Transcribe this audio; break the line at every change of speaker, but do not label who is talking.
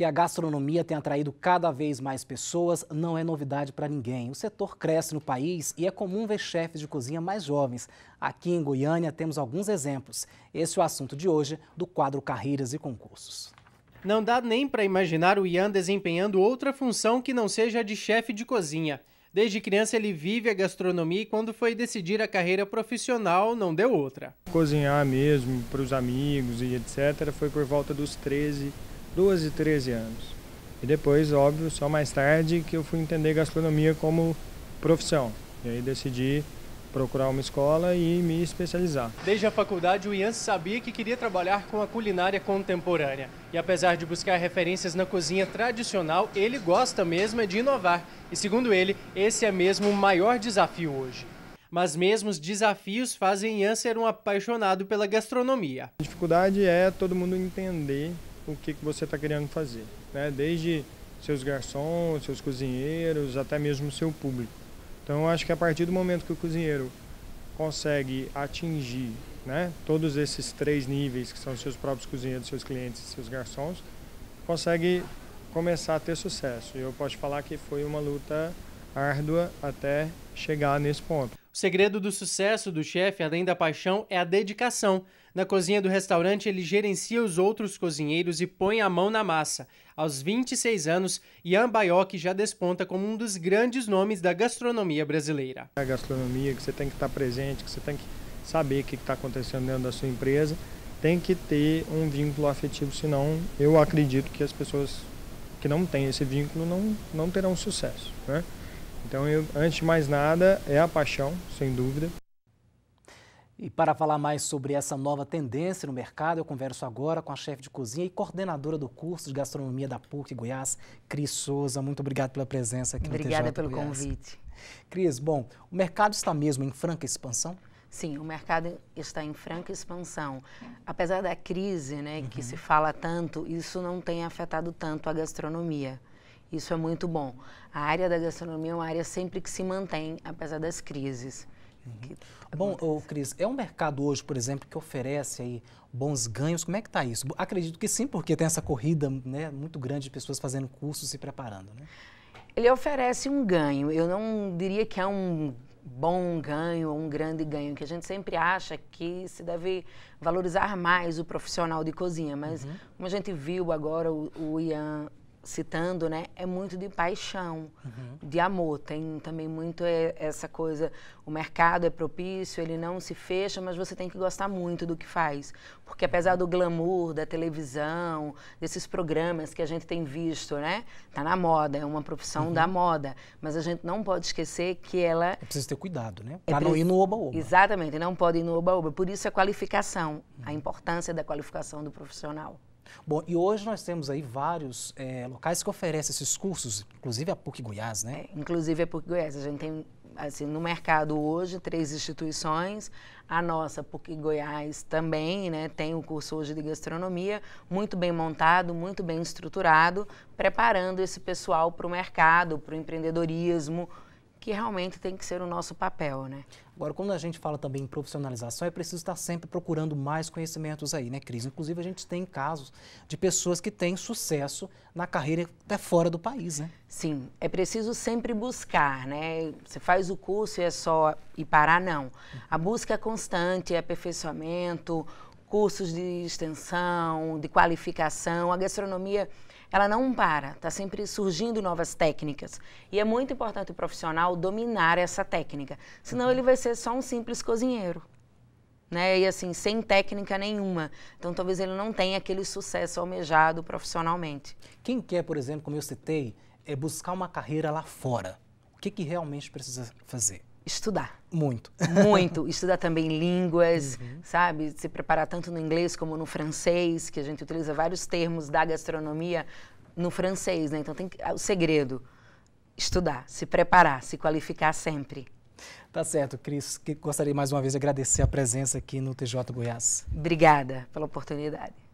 que a gastronomia tem atraído cada vez mais pessoas não é novidade para ninguém. O setor cresce no país e é comum ver chefes de cozinha mais jovens. Aqui em Goiânia temos alguns exemplos.
Esse é o assunto de hoje do quadro Carreiras e Concursos. Não dá nem para imaginar o Ian desempenhando outra função que não seja a de chefe de cozinha. Desde criança ele vive a gastronomia e quando foi decidir a carreira profissional não deu outra.
Cozinhar mesmo para os amigos e etc. foi por volta dos 13 12, 13 anos. E depois, óbvio, só mais tarde que eu fui entender gastronomia como profissão. E aí decidi procurar uma escola e me especializar.
Desde a faculdade, o Ian sabia que queria trabalhar com a culinária contemporânea. E apesar de buscar referências na cozinha tradicional, ele gosta mesmo é de inovar. E segundo ele, esse é mesmo o maior desafio hoje. Mas mesmo os desafios fazem Ian ser um apaixonado pela gastronomia. A
dificuldade é todo mundo entender o que, que você está querendo fazer, né? desde seus garçons, seus cozinheiros, até mesmo seu público. Então, eu acho que a partir do momento que o cozinheiro consegue atingir né, todos esses três níveis, que são seus próprios cozinheiros, seus clientes seus garçons, consegue começar a ter sucesso. E eu posso falar que foi uma luta árdua até chegar nesse ponto
segredo do sucesso do chefe, além da paixão, é a dedicação. Na cozinha do restaurante, ele gerencia os outros cozinheiros e põe a mão na massa. Aos 26 anos, Ian Baioc já desponta como um dos grandes nomes da gastronomia
brasileira. A gastronomia, que você tem que estar presente, que você tem que saber o que está acontecendo dentro da sua empresa, tem que ter um vínculo afetivo, senão eu acredito que as pessoas que não têm esse vínculo não, não terão sucesso. Né? Então, eu, antes de mais nada, é a paixão, sem dúvida.
E para falar mais sobre essa nova tendência no mercado, eu converso agora com a chefe de cozinha e coordenadora do curso de gastronomia da PUC Goiás, Cris Souza. Muito obrigado pela presença aqui Obrigada no Obrigada pelo Goiás. convite. Cris, bom, o mercado está mesmo em franca expansão?
Sim, o mercado está em franca expansão. Apesar da crise, né, uhum. que se fala tanto, isso não tem afetado tanto a gastronomia. Isso é muito bom. A área da gastronomia é uma área sempre que se mantém, apesar das crises.
Uhum. É bom, ô, Cris, é um mercado hoje, por exemplo, que oferece aí bons ganhos. Como é que está isso? Acredito que sim, porque tem essa corrida né, muito grande de
pessoas fazendo cursos e se preparando. Né? Ele oferece um ganho. Eu não diria que é um bom ganho, um grande ganho, que a gente sempre acha que se deve valorizar mais o profissional de cozinha. Mas uhum. como a gente viu agora o, o Ian citando, né, é muito de paixão, uhum. de amor. Tem também muito é, essa coisa, o mercado é propício, ele não se fecha, mas você tem que gostar muito do que faz. Porque apesar do glamour da televisão, desses programas que a gente tem visto, né, tá na moda, é uma profissão uhum. da moda, mas a gente não pode esquecer que ela é preciso ter cuidado, né, para é não ir no oba-oba. Exatamente, não pode ir no oba-oba. Por isso a qualificação, uhum. a importância da qualificação do profissional.
Bom, e hoje nós temos aí vários é, locais que oferecem esses cursos, inclusive a PUC Goiás, né? É,
inclusive a PUC Goiás. A gente tem, assim, no mercado hoje, três instituições. A nossa, PUC Goiás também, né? Tem o um curso hoje de gastronomia, muito bem montado, muito bem estruturado, preparando esse pessoal para o mercado, para o empreendedorismo, que realmente tem que ser o nosso papel, né? Agora, quando a gente fala também em profissionalização, é preciso estar sempre procurando mais
conhecimentos aí, né, Cris? Inclusive, a gente tem casos de pessoas que têm sucesso na carreira até fora do país, né? Sim,
é preciso sempre buscar, né? Você faz o curso e é só e parar, não. A busca é constante, aperfeiçoamento, cursos de extensão, de qualificação. A gastronomia ela não para, está sempre surgindo novas técnicas. E é muito importante o profissional dominar essa técnica, senão uhum. ele vai ser só um simples cozinheiro. Né? E assim, sem técnica nenhuma. Então talvez ele não tenha aquele sucesso almejado profissionalmente. Quem quer, por exemplo, como eu citei, é
buscar uma carreira lá fora, o que, que realmente precisa
fazer? estudar. Muito. Muito. Estudar também línguas, uhum. sabe? Se preparar tanto no inglês como no francês, que a gente utiliza vários termos da gastronomia no francês, né? Então tem ah, o segredo. Estudar, se preparar, se qualificar sempre.
Tá certo, Cris. gostaria mais uma vez de agradecer a presença aqui no TJ Goiás.
Obrigada pela oportunidade.